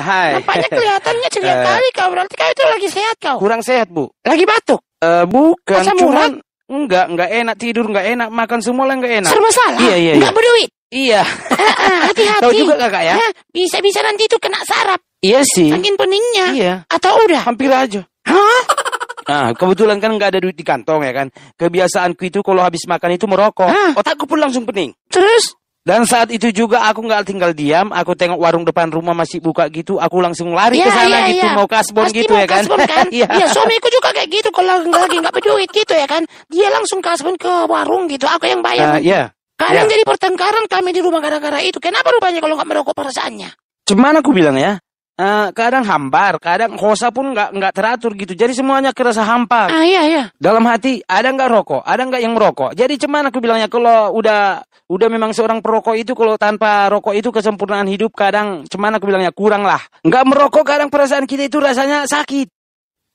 Hai. Bapaknya kelihatannya ceria uh, eh, kali kau. Berarti kau itu lagi sehat kau. Kurang sehat, Bu. Lagi batuk? Eh, uh, bukan. Masa cuman enggak, enggak enak tidur, enggak enak makan semua lah enggak enak. Serba salah. Iya, iya, iya. Enggak berduit. Iya. Ah, ah, ah, hati-hati. Kau juga kakak ya? Bisa-bisa nanti itu kena sarap. Iya sih. Angin peningnya. Iya. Atau udah? Hampir aja. Hah? Nah, kebetulan kan nggak ada duit di kantong ya kan. Kebiasaanku itu kalau habis makan itu merokok. Hah? Otakku pun langsung pening. Terus? Dan saat itu juga aku nggak tinggal diam, aku tengok warung depan rumah masih buka gitu, aku langsung lari ya, ke sana ya, gitu, ya. mau kasbon Pasti gitu mau ya kan? kan? Iya, kan? ya, suamiku juga kayak gitu kalau nggak lagi nggak peduit gitu ya kan, dia langsung kasbon ke warung gitu, aku yang bayar. Uh, yeah. Iya. Kadang yeah. jadi pertengkaran kami di rumah gara-gara itu. Kenapa rupanya kalau nggak merokok perasaannya? Cuman aku bilang ya, Uh, kadang hambar, kadang kosa pun nggak nggak teratur gitu. Jadi semuanya kerasa hampa. Ah iya iya. Dalam hati ada nggak rokok, ada nggak yang merokok. Jadi cuman aku bilangnya kalau udah udah memang seorang perokok itu kalau tanpa rokok itu kesempurnaan hidup kadang cuman aku bilangnya kurang lah. Nggak merokok kadang perasaan kita itu rasanya sakit.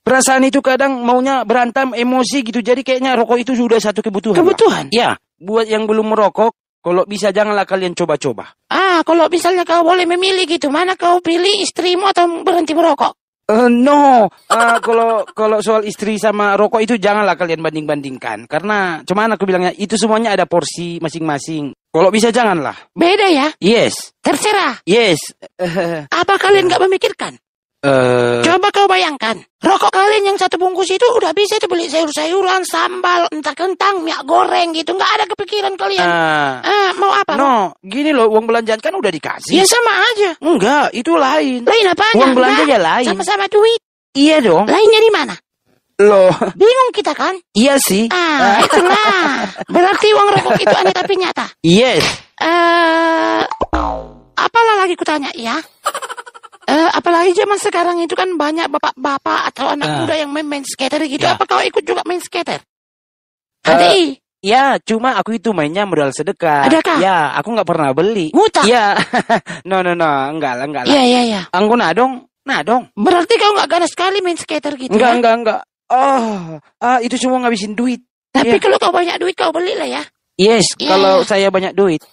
Perasaan itu kadang maunya berantem emosi gitu. Jadi kayaknya rokok itu sudah satu kebutuhan. Kebutuhan? Iya. Ya. Buat yang belum merokok, kalau bisa janganlah kalian coba-coba. Ah, kalau misalnya kau boleh memilih gitu, mana kau pilih istrimu atau berhenti merokok? Uh, no, uh, kalau kalau soal istri sama rokok itu janganlah kalian banding-bandingkan karena cuman aku bilangnya itu semuanya ada porsi masing-masing. Kalau bisa janganlah. Beda ya? Yes. Terserah. Yes. Uh, Apa kalian nggak memikirkan? Eh, Coba kau bayangkan, rokok kalian yang satu bungkus itu udah bisa dibeli sayur-sayuran, sambal, entah kentang, minyak goreng gitu. Nggak ada kepikiran kalian. Uh... Uh, mau apa? No, gini loh, uang belanjaan kan udah dikasih. Ya sama aja. Enggak, itu lain. Lain apa? Uang belanja ya lain. Sama-sama duit. Iya dong. Lainnya di mana? Loh. Bingung kita kan? Iya sih. Ah, uh. itulah. Berarti uang rokok itu aneh tapi nyata. Yes. Eh, uh, apalah lagi kutanya ya? apalagi zaman sekarang itu kan banyak bapak-bapak atau anak uh, muda yang main main skater gitu. Yeah. Apa kau ikut juga main skater? Uh, eh, HDI. Ya, cuma aku itu mainnya modal sedekah. Adakah? Ya, aku nggak pernah beli. Muta? Ya, no no no, enggak lah enggak lah. Iya iya iya. Angku nadong, nadong. Berarti kau nggak ganas sekali main skater gitu? Enggak ya? enggak enggak. Oh, ah, itu semua ngabisin duit. Tapi ya. kalau kau banyak duit kau belilah ya. Yes, yeah. kalau saya banyak duit.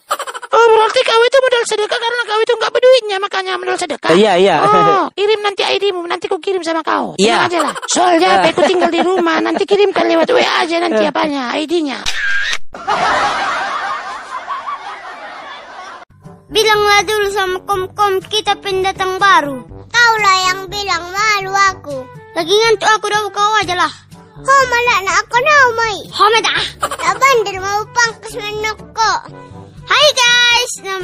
Oh berarti kau itu modal sedekah karena kau itu nggak berduitnya makanya modal sedekah. Iya iya. Oh kirim nanti id nanti aku kirim sama kau. Iya. Yeah. aja lah. Soalnya Aku tinggal di rumah nanti kirimkan lewat WA aja nanti iya. apanya ID-nya. Bilanglah dulu sama kom-kom kita pendatang baru. Kaulah yang bilang malu aku. Lagi ngantuk aku dah kau aja lah. Ho malah nak aku nak mai.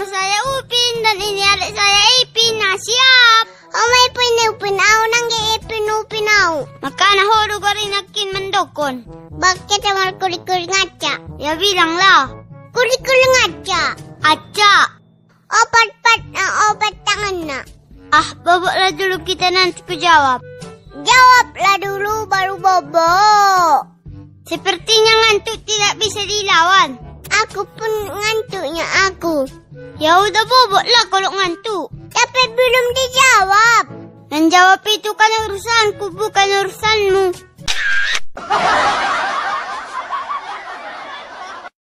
saya Upin dan ini adik saya Ipin. Nah, siap. Oma Ipin Upin au nangge Ipin Upin au. Makana hodu gori nakin mendokon. Bakke tamar kuri-kuri ngaca. Ya bilanglah. Kuri-kuri ngaca. Aca. Obat pat eh, obat tangan nak. Ah, boboklah dulu kita nanti kejawab, Jawablah dulu baru bobok. Sepertinya ngantuk tidak bisa dilawan. Aku pun ngantuknya. Ya udah lah kalau ngantuk. Tapi belum dijawab. Menjawab itu kan urusanku bukan urusanmu.